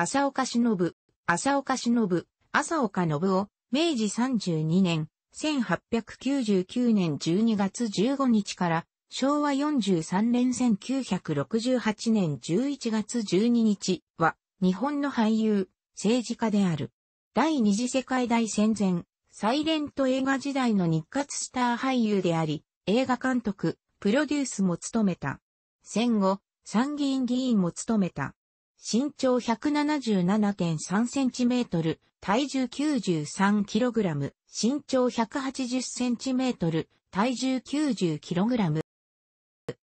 朝岡忍、朝岡忍、朝岡信夫、明治32年、1899年12月15日から昭和43年1968年11月12日は日本の俳優、政治家である。第二次世界大戦前、サイレント映画時代の日活スター俳優であり、映画監督、プロデュースも務めた。戦後、参議院議員も務めた。身長 177.3cm、体重 93kg、身長 180cm、体重 90kg。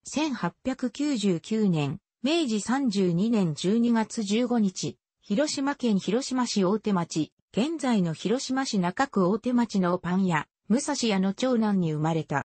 1899年、明治32年12月15日、広島県広島市大手町、現在の広島市中区大手町のパン屋、武蔵屋の長男に生まれた。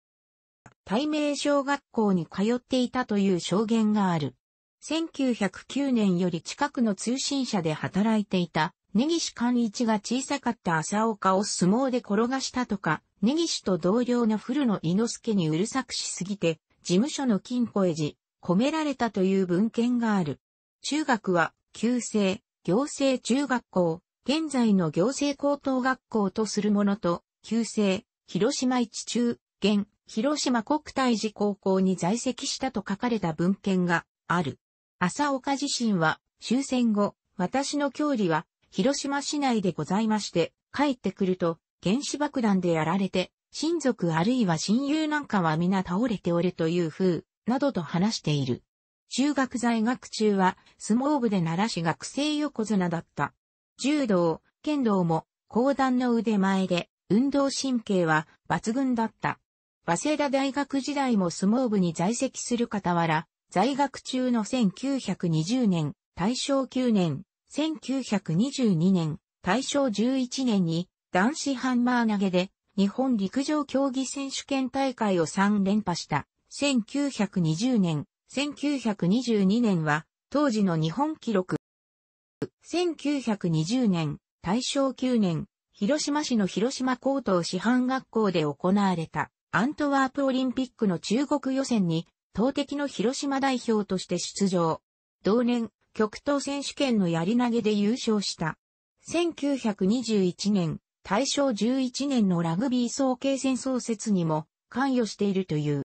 大名小学校に通っていたという証言がある。1909年より近くの通信社で働いていた、根岸寛一が小さかった朝岡を相撲で転がしたとか、根岸と同僚の古野伊之助にうるさくしすぎて、事務所の金庫へじ、込められたという文献がある。中学は、旧制、行政中学校、現在の行政高等学校とするものと、旧制、広島一中、現、広島国体寺高校に在籍したと書かれた文献がある。朝岡自身は終戦後、私の郷里は広島市内でございまして、帰ってくると原子爆弾でやられて、親族あるいは親友なんかは皆倒れておるという風、などと話している。中学在学中は相撲部で奈良市学生横綱だった。柔道、剣道も講談の腕前で運動神経は抜群だった。早稲田大学時代も相撲部に在籍する傍ら、在学中の1920年、大正9年、1922年、大正11年に男子ハンマー投げで日本陸上競技選手権大会を3連覇した。1920年、1922年は当時の日本記録。1920年、大正9年、広島市の広島高等師範学校で行われたアントワープオリンピックの中国予選に投敵の広島代表として出場。同年、極東選手権のやり投げで優勝した。1921年、大正11年のラグビー総計戦創設にも関与しているという。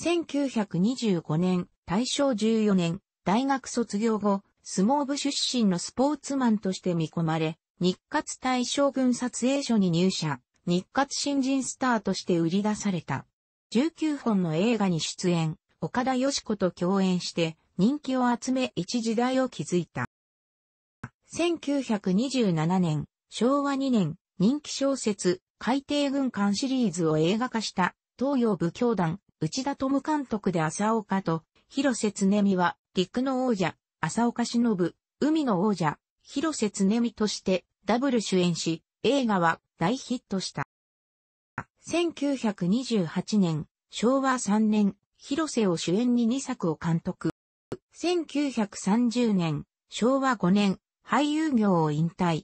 1925年、大正14年、大学卒業後、相撲部出身のスポーツマンとして見込まれ、日活大将軍撮影所に入社、日活新人スターとして売り出された。19本の映画に出演、岡田よし子と共演して人気を集め一時代を築いた。1927年、昭和2年、人気小説、海底軍艦シリーズを映画化した東洋武教団、内田智監督で浅岡と、広瀬つねみは、陸の王者、浅岡忍、海の王者、広瀬つねみとして、ダブル主演し、映画は大ヒットした。1928年、昭和3年、広瀬を主演に2作を監督。1930年、昭和5年、俳優業を引退。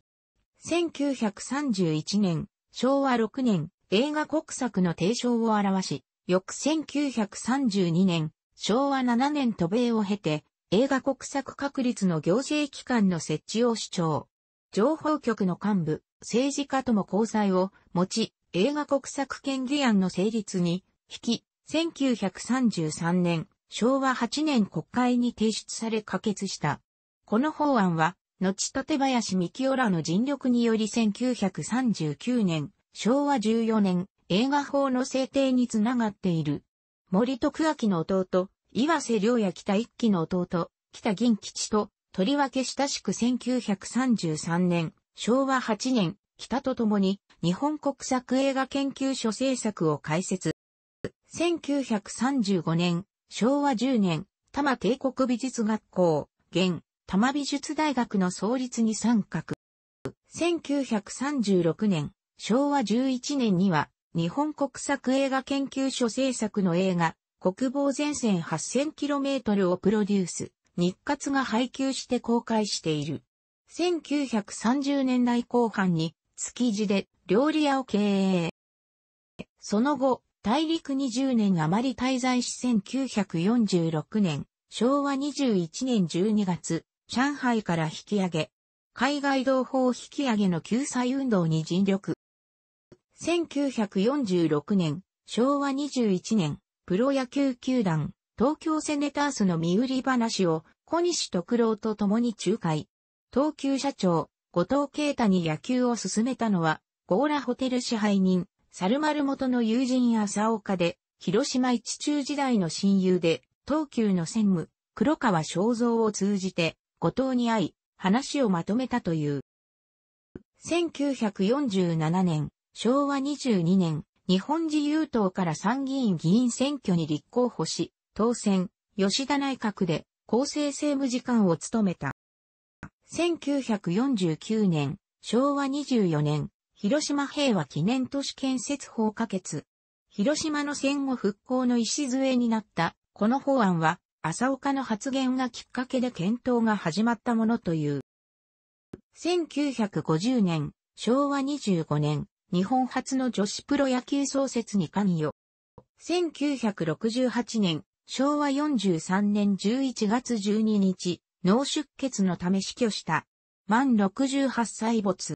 1931年、昭和6年、映画国策の提唱を表し、翌1932年、昭和7年渡米を経て、映画国策確立の行政機関の設置を主張。情報局の幹部、政治家とも交際を持ち、映画国策権議案の成立に引き、1933年、昭和8年国会に提出され可決した。この法案は、後立林幹夫らの尽力により1939年、昭和14年、映画法の制定につながっている。森徳明の弟、岩瀬良也北一騎の弟、北銀吉と、とりわけ親しく1933年、昭和8年、北と共に日本国策映画研究所制作を開設。1935年、昭和10年、多摩帝国美術学校、現、多摩美術大学の創立に参画。1936年、昭和11年には、日本国策映画研究所制作の映画、国防前線 8000km をプロデュース、日活が配給して公開している。1930年代後半に築地で料理屋を経営。その後、大陸20年余り滞在し1946年、昭和21年12月、上海から引き上げ、海外同胞引き上げの救済運動に尽力。1946年、昭和21年、プロ野球球団、東京セネタースの見売り話を小西徳郎と共に仲介。東急社長、後藤啓太に野球を進めたのは、ゴーラホテル支配人、猿丸元の友人朝岡で、広島一中時代の親友で、東急の専務、黒川正蔵を通じて、後藤に会い、話をまとめたという。1947年、昭和22年、日本自由党から参議院議員選挙に立候補し、当選、吉田内閣で厚生政務次官を務めた。1949年、昭和24年、広島平和記念都市建設法可決。広島の戦後復興の礎になった、この法案は、朝岡の発言がきっかけで検討が始まったものという。1950年、昭和25年、日本初の女子プロ野球創設に関与。1968年、昭和43年11月12日、脳出血のため死去した。満68歳没。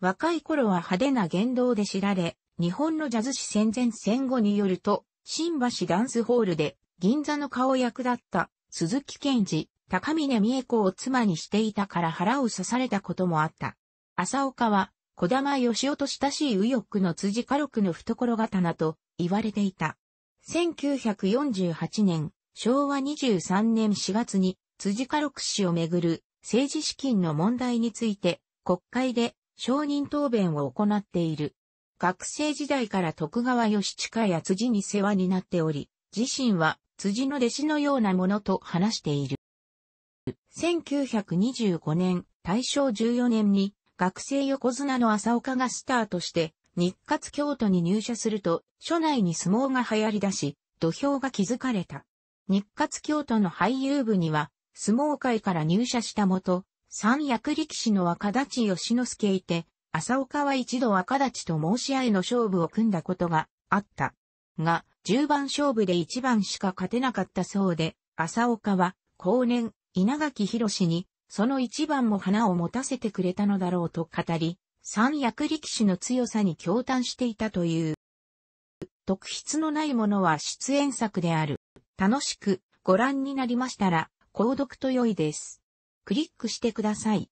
若い頃は派手な言動で知られ、日本のジャズ史戦前戦後によると、新橋ダンスホールで銀座の顔役だった鈴木健二、高峰美恵子を妻にしていたから腹を刺されたこともあった。浅岡は、小玉義雄と親しい右翼の辻家禄の懐刀と言われていた。1948年、昭和23年4月に辻家六氏をめぐる政治資金の問題について国会で承認答弁を行っている。学生時代から徳川義親や辻に世話になっており、自身は辻の弟子のようなものと話している。1925年、大正14年に学生横綱の浅岡がスターとして日活京都に入社すると、所内に相撲が流行り出し、土俵が築かれた。日活京都の俳優部には、相撲界から入社したもと、三役力士の若立ち義之助いて、朝岡は一度若立ちと申し合いの勝負を組んだことがあった。が、10番勝負で1番しか勝てなかったそうで、朝岡は、後年、稲垣博に、その1番も花を持たせてくれたのだろうと語り、三役力士の強さに驚嘆していたという。特筆のないものは出演作である。楽しくご覧になりましたら、購読と良いです。クリックしてください。